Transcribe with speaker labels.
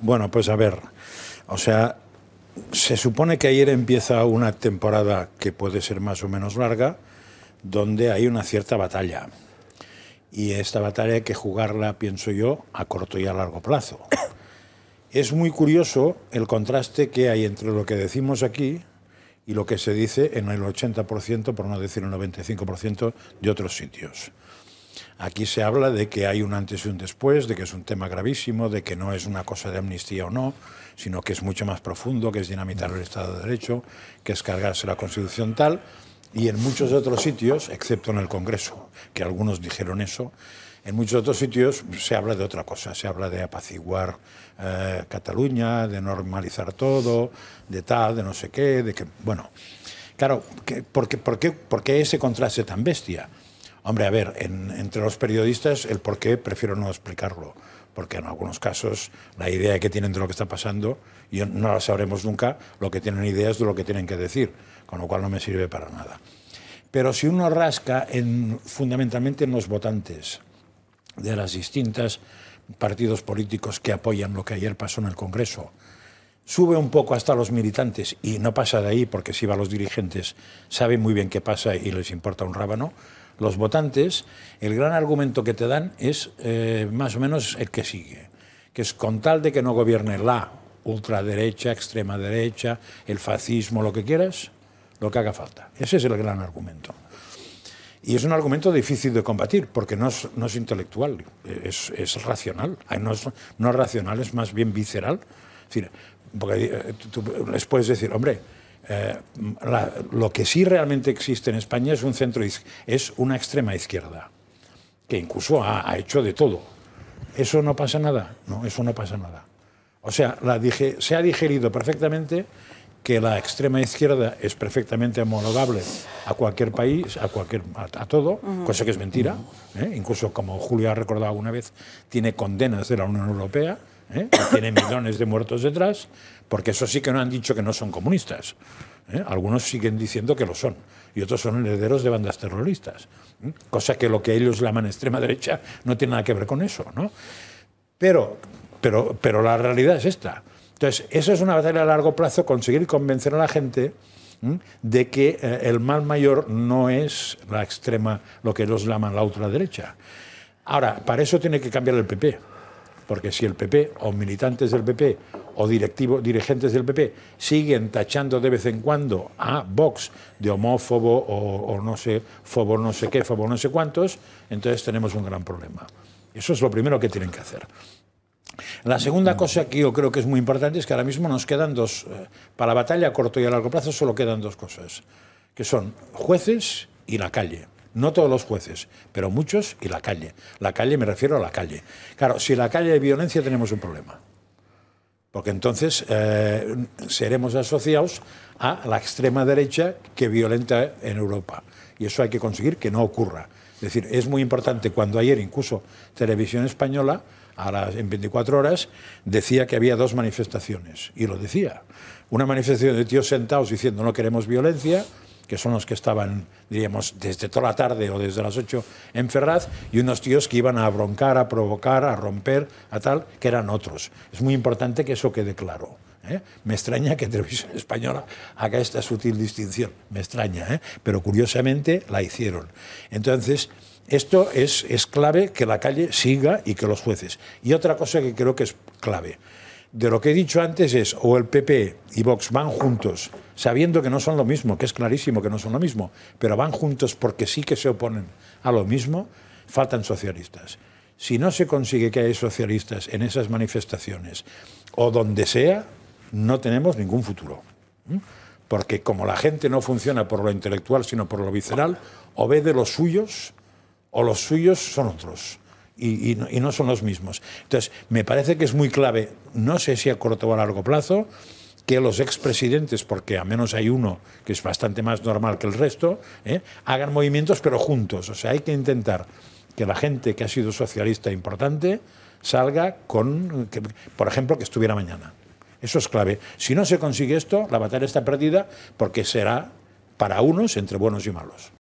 Speaker 1: Bueno, pues a ver, o sea, se supone que ayer empieza una temporada que puede ser más o menos larga, donde hay una cierta batalla. Y esta batalla hay que jugarla, pienso yo, a corto y a largo plazo. Es muy curioso el contraste que hay entre lo que decimos aquí y lo que se dice en el 80%, por no decir el 95% de otros sitios. Aquí se habla de que hay un antes y un después, de que es un tema gravísimo, de que no es una cosa de amnistía o no, sino que es mucho más profundo, que es dinamitar el Estado de Derecho, que es cargarse la Constitución tal, y en muchos otros sitios, excepto en el Congreso, que algunos dijeron eso, en muchos otros sitios se habla de otra cosa, se habla de apaciguar eh, Cataluña, de normalizar todo, de tal, de no sé qué, de que, bueno, claro, ¿por, qué, ¿por qué ese contraste tan bestia? Hombre, a ver, entre los periodistas el por qué prefiero no explicarlo, porque en algunos casos la idea que tienen de lo que está pasando, y no la sabremos nunca, lo que tienen ideas de lo que tienen que decir, con lo cual no me sirve para nada. Pero si uno rasca fundamentalmente en los votantes de las distintas partidos políticos que apoyan lo que ayer pasó en el Congreso, sube un poco hasta los militantes y no pasa de ahí porque si va a los dirigentes saben muy bien qué pasa y les importa un rábano, los votantes, el gran argumento que te dan es eh, más o menos el que sigue, que es con tal de que no gobierne la ultraderecha, extrema derecha, el fascismo, lo que quieras, lo que haga falta. Ese es el gran argumento. Y es un argumento difícil de combatir, porque no es, intelectual, eh, es, racional. No es, no racional, es más bien visceral. Es decir, eh, les puedes decir, hombre, eh, lo que sí realmente existe en España es un centro, es una extrema izquierda, que incluso ha, hecho de todo. Eso no pasa nada, no, eso no pasa nada. O sea, se ha digerido perfectamente que la extrema izquierda es perfectamente homologable a cualquier país, a cualquier a, todo, cosa que es mentira. ¿eh? Incluso, como Julio ha recordado alguna vez, tiene condenas de la Unión Europea ¿eh? tiene millones de muertos detrás, porque eso sí que no han dicho que no son comunistas. ¿eh? Algunos siguen diciendo que lo son y otros son herederos de bandas terroristas, ¿eh? cosa que lo que ellos llaman extrema derecha no tiene nada que ver con eso. ¿no? Pero, pero, pero la realidad es esta. Entonces, eso es una batalla a largo plazo, conseguir convencer a la gente ¿eh? de que el mal mayor no es la extrema, lo que ellos llaman la ultraderecha. Ahora, para eso tiene que cambiar el PP. Porque si el PP o militantes del PP o directivos, dirigentes del PP siguen tachando de vez en cuando a Vox de homófobo o, no sé, fobo no sé qué, fobo no sé cuántos, entonces tenemos un gran problema. Eso es lo primero que tienen que hacer. La segunda cosa que yo creo que es muy importante es que ahora mismo nos quedan dos, eh, para la batalla a corto y a largo plazo solo quedan dos cosas, que son jueces y la calle. No todos los jueces, pero muchos y la calle. La calle, me refiero a la calle. Claro, si la calle hay violencia tenemos un problema. Porque entonces eh, seremos asociados a la extrema derecha que violenta en Europa. Y eso hay que conseguir que no ocurra. Es decir, es muy importante cuando ayer incluso Televisión Española, en 24 horas, decía que había dos manifestaciones. Y lo decía. Una manifestación de tíos sentados diciendo no queremos violencia que son los que estaban, diríamos, desde toda la tarde o desde las 8 en Ferraz, y unos tíos que iban a broncar, a provocar, a romper, a tal, que eran otros. Es muy importante que eso quede claro. ¿eh? Me extraña que Televisión Española haga esta sutil distinción, me extraña, ¿eh? pero curiosamente la hicieron. Entonces, esto es, es clave que la calle siga y que los jueces. Y otra cosa que creo que es clave de lo que he dicho antes es o el PP y Vox van juntos, sabiendo que no son lo mismo, que es clarísimo que no son lo mismo, pero van juntos porque sí que se oponen a lo mismo, faltan socialistas. Si no se consigue que haya socialistas en esas manifestaciones o donde sea, no tenemos ningún futuro. Porque como la gente no funciona por lo intelectual, sino por lo visceral, o ve de los suyos, o los suyos son otros y, no, son los mismos. Entonces, me parece que es muy clave, no sé si a corto o a largo plazo, que los expresidentes, porque al menos hay uno que es bastante más normal que el resto, ¿eh? hagan movimientos pero juntos. O sea, hay que intentar que la gente que ha sido socialista importante salga con, por ejemplo, que estuviera mañana. Eso es clave. Si no se consigue esto, la batalla está perdida porque será para unos entre buenos y malos.